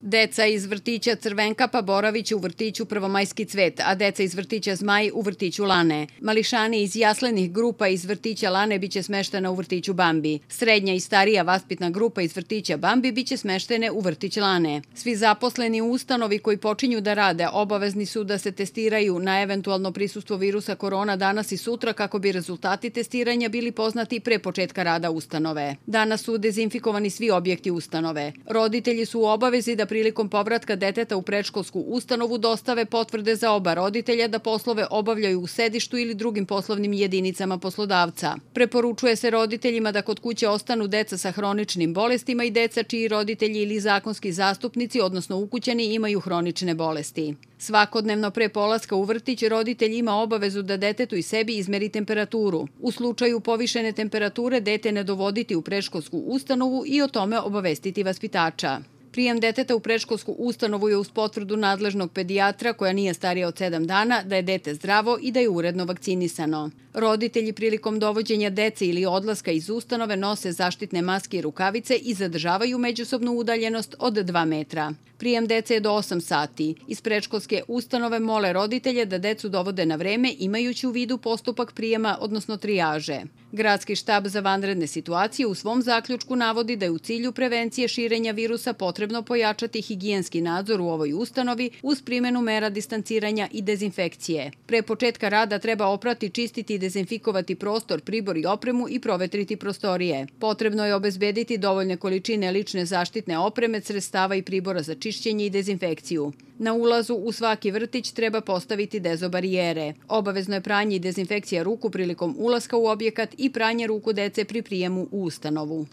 Deca iz vrtića Crvenkapa Boravić u vrtiću Prvomajski cvet, a deca iz vrtića Zmaj u vrtiću Lane. Mališani iz jaslenih grupa iz vrtića Lane biće smeštena u vrtiću Bambi. Srednja i starija vaspitna grupa iz vrtića Bambi biće smeštene u vrtić Lane. Svi zaposleni u ustanovi koji počinju da rade obavezni su da se testiraju na eventualno prisustvo virusa korona danas i sutra kako bi rezultati testiranja bili poznati pre početka rada ustanove. Danas su dezinfikovani svi objekti ustanove. Roditelji su u obavezi da prilikom povratka deteta u predškolsku ustanovu dostave potvrde za oba roditelja da poslove obavljaju u sedištu ili drugim poslovnim jedinicama poslodavca. Preporučuje se roditeljima da kod kuće ostanu deca sa hroničnim bolestima i deca čiji roditelji ili zakonski zastupnici, odnosno ukućani, imaju hronične bolesti. Svakodnevno pre polaska u vrtić roditelj ima obavezu da detetu i sebi izmeri temperaturu. U slučaju povišene temperature dete ne dovoditi u preškolsku ustanovu i o tome obavestiti vaspitača. Prijem deteta u preškolsku ustanovu je uz potvrdu nadležnog pedijatra koja nije starija od 7 dana da je dete zdravo i da je uredno vakcinisano. Roditelji prilikom dovođenja dece ili odlaska iz ustanove nose zaštitne maske i rukavice i zadržavaju međusobnu udaljenost od 2 metra. Prijem dece je do 8 sati. Iz predškolske ustanove mole roditelje da decu dovode na vreme imajući u vidu postupak prijema, odnosno trijaže. Gradski štab za vanredne situacije u svom zaključku navodi da je u cilju prevencije širenja virusa potrebno pojačati higijenski nadzor u ovoj ustanovi uz primjenu mera distanciranja i dezinfekcije. Pre početka rada treba oprati, čistiti i dezinfikovati prostor, pribor i opremu i provetriti prostorije. Potrebno je obezbediti dovoljne količine lične zaštitne opreme, sredstava i pribora za čišćenje i dezinfekciju. Na ulazu u svaki vrtić treba postaviti dezobarijere. Obavezno je pranje i dezinfekcija ruku prilikom ulaska u objekat i i pranje ruku dece pri prijemu u ustanovu.